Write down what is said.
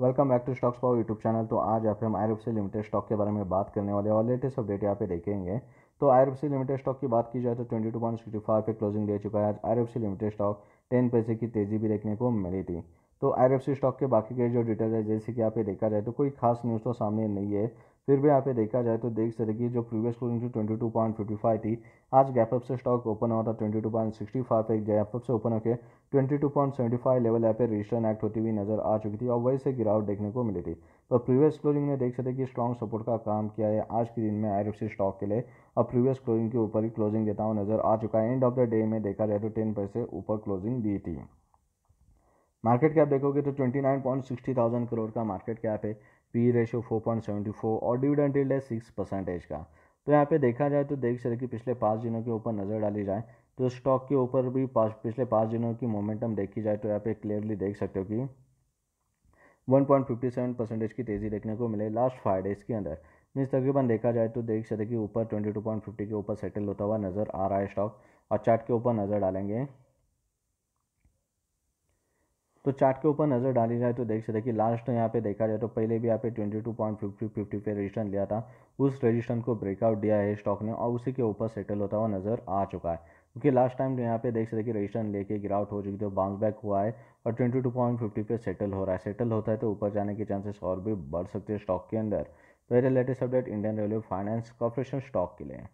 welcome back to Stocks Power YouTube channel तो आज यहाँ पे हम आई लिमिटेड स्टॉक के बारे में बात करने वाले और लेटेस्ट अपडेट यहाँ पे देखेंगे तो आई लिमिटेड स्टॉक की बात की जाए तो twenty two point sixty five पर क्लोजिंग दे चुका है आज आई लिमिटेड स्टॉक टेन पैसे की तेज़ी भी देखने को मिली थी तो आई स्टॉक के बाकी के जो डिटेल है जैसे कि यहाँ पे देखा जाए तो कोई खास न्यूज़ तो सामने नहीं है फिर भी यहाँ पे देखा जाए तो देख सकते कि जो प्रीवियस क्लोजिंग थी twenty two point fifty five थी आज गैप अप से स्टॉक ओपन हुआ था twenty two point sixty five पे गैप अप से ओपन होकर twenty two point seventy five level यहाँ पे रजिस्टर एक्ट होती हुई नजर आ चुकी थी और वही से गिरावट देखने को मिली थी तो प्रीवियस क्लोजिंग ने देख सकते कि स्ट्रॉन्ग सपोर्ट का काम किया है आज के दिन में आई स्टॉक के लिए और प्रीवियस क्लोजिंग के ऊपर ही क्लोजिंग देता हुआ नजर आ चुका है एंड ऑफ द डे में देखा जाए तो टेन पैसे ऊपर क्लोजिंग दी थी मार्केट कैप देखोगे तो twenty nine point sixty thousand crore का मार्केट कैप है P ratio four point seventy four और डिविडेंड यील्ड है सिक्स परसेंटेज का तो यहाँ पे देखा जाए तो देख सर कि पिछले पाँच दिनों के ऊपर नज़र डाली जाए तो स्टॉक के ऊपर भी पिछले पाँच दिनों की मोमेंटम देखी जाए तो यहाँ पे क्लियरली देख सकते हो कि 1.57 परसेंटेज की तेज़ी देखने को मिले लास्ट फाइव डेज़ के अंदर मीन्स तकरीबन देखा जाए तो देख सकते कि ऊपर 22.50 के ऊपर सेटल होता हुआ नज़र आ रहा है स्टॉक और चार्ट के ऊपर नज़र डालेंगे तो चार्ट के ऊपर नज़र डाली जाए तो देख सकते कि लास्ट तो यहाँ पे देखा जाए तो पहले भी यहाँ पे twenty two point fifty fifty पे रजिस्टन लिया था उस रजिस्टन को ब्रेकआउट दिया है स्टॉक ने और उसी के ऊपर सेटल होता हुआ नज़र आ चुका है क्योंकि लास्ट टाइम तो यहाँ पे देख सकते कि रजिस्टन लेके गिरावट हो चुकी तो बाउंस बैक हुआ है और ट्वेंटी टू पॉइंट फिफ्टी पे सेटल हो रहा है सेटल होता है तो ऊपर जाने के चांसेस और भी बढ़ सकते हैं स्टॉक के अंदर तो ये latest update Indian Railway Finance Corporation stock के लिए